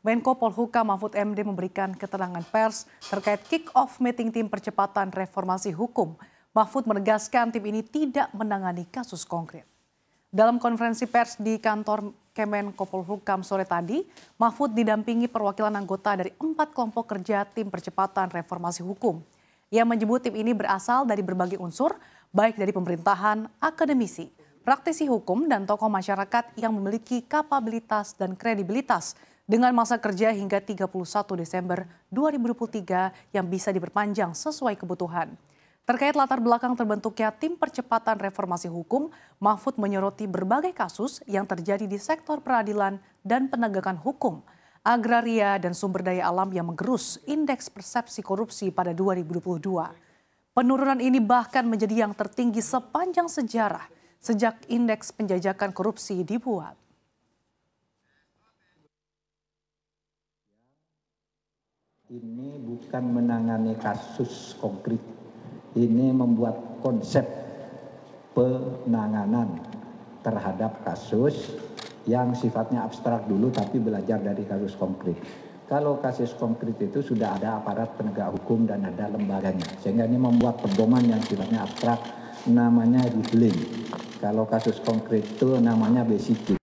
Menko Polhuka Mahfud MD memberikan keterangan pers terkait kick-off meeting tim percepatan reformasi hukum. Mahfud menegaskan tim ini tidak menangani kasus konkret. Dalam konferensi pers di kantor Kemenko Polhukam sore tadi, Mahfud didampingi perwakilan anggota dari empat kelompok kerja tim percepatan reformasi hukum. Ia menyebut tim ini berasal dari berbagai unsur, baik dari pemerintahan, akademisi, praktisi hukum, dan tokoh masyarakat yang memiliki kapabilitas dan kredibilitas dengan masa kerja hingga 31 Desember 2023 yang bisa diperpanjang sesuai kebutuhan. Terkait latar belakang terbentuknya tim percepatan reformasi hukum, Mahfud menyoroti berbagai kasus yang terjadi di sektor peradilan dan penegakan hukum, agraria dan sumber daya alam yang menggerus indeks persepsi korupsi pada 2022. Penurunan ini bahkan menjadi yang tertinggi sepanjang sejarah sejak indeks penjajakan korupsi dibuat. Ini bukan menangani kasus konkret, ini membuat konsep penanganan terhadap kasus yang sifatnya abstrak dulu tapi belajar dari kasus konkret. Kalau kasus konkret itu sudah ada aparat penegak hukum dan ada lembaganya. Sehingga ini membuat pedoman yang sifatnya abstrak namanya doodling. Kalau kasus konkret itu namanya basic.